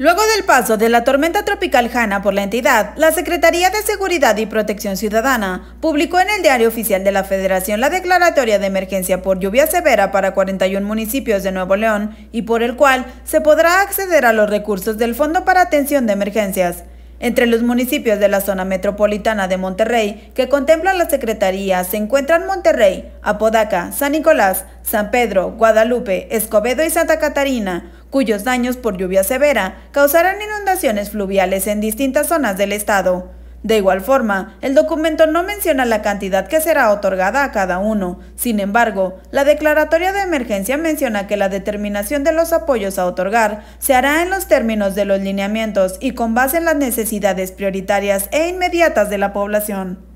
Luego del paso de la tormenta tropical Jana por la entidad, la Secretaría de Seguridad y Protección Ciudadana publicó en el Diario Oficial de la Federación la declaratoria de emergencia por lluvia severa para 41 municipios de Nuevo León y por el cual se podrá acceder a los recursos del Fondo para Atención de Emergencias. Entre los municipios de la zona metropolitana de Monterrey que contempla la Secretaría se encuentran Monterrey, Apodaca, San Nicolás, San Pedro, Guadalupe, Escobedo y Santa Catarina cuyos daños por lluvia severa causarán inundaciones fluviales en distintas zonas del estado. De igual forma, el documento no menciona la cantidad que será otorgada a cada uno. Sin embargo, la declaratoria de emergencia menciona que la determinación de los apoyos a otorgar se hará en los términos de los lineamientos y con base en las necesidades prioritarias e inmediatas de la población.